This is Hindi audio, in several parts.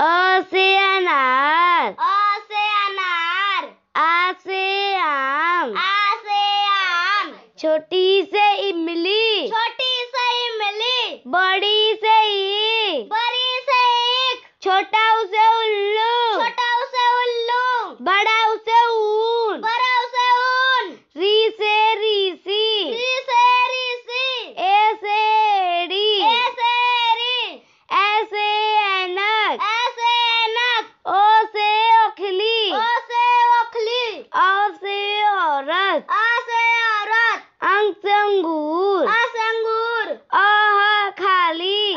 अ से अनार अ से अनार आ से आम आ से आम छोटी से इमली छोटी से इमली बड़ी से अंगूर अंगूर असंगूर खाली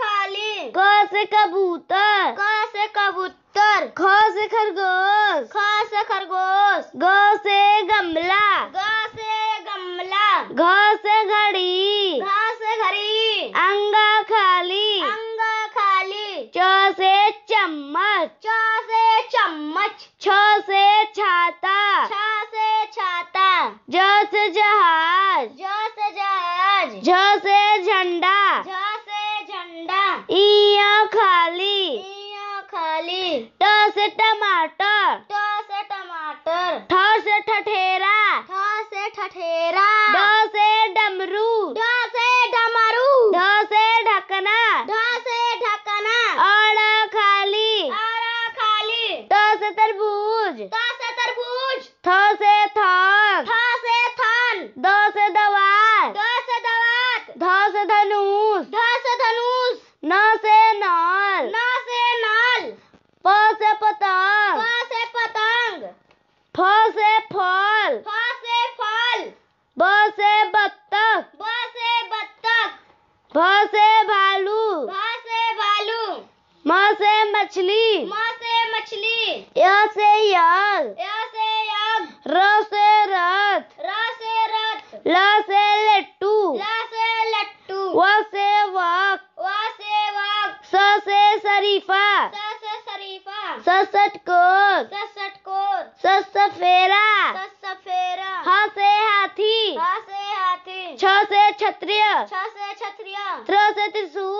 खाली क से कबूतर क से कबूतर ख से खरगोश खो से खरगोश गो से गमला ग से गमला घो से घड़ी घो से घड़ी अंगा खाली अंगा खाली च से चम्मच च से चम्मच छो से छाता छो से छाता जो से जहा जैसे झंडा जैसे झंडा इया खाली इया खाली तो से टमाटर तो से टमाटर ठ से ठठेरा ठ से ठठेरा ड से डमरू ड से डमरू ढ से ढकना ढ से ढकना अड़ खाली अड़ खाली तो से तरबूज तो से तरबूज थ से था पतंग फ से पतंग फ से फल फ से फल ब से बत्तख ब से बत्तख भ से भालू भ से भालू म से मछली म से मछली य से यग य से यग र से रथ र से रथ ल से लट्टू ल से लट्टू व से वक व से वक स से शरीफा स ससट कोर ससट कोर सस सफेरा सस सफेरा ह से हाथी ह से हाथी छ से क्षत्रिय छ से छत्रिय त्र से त्रिशूल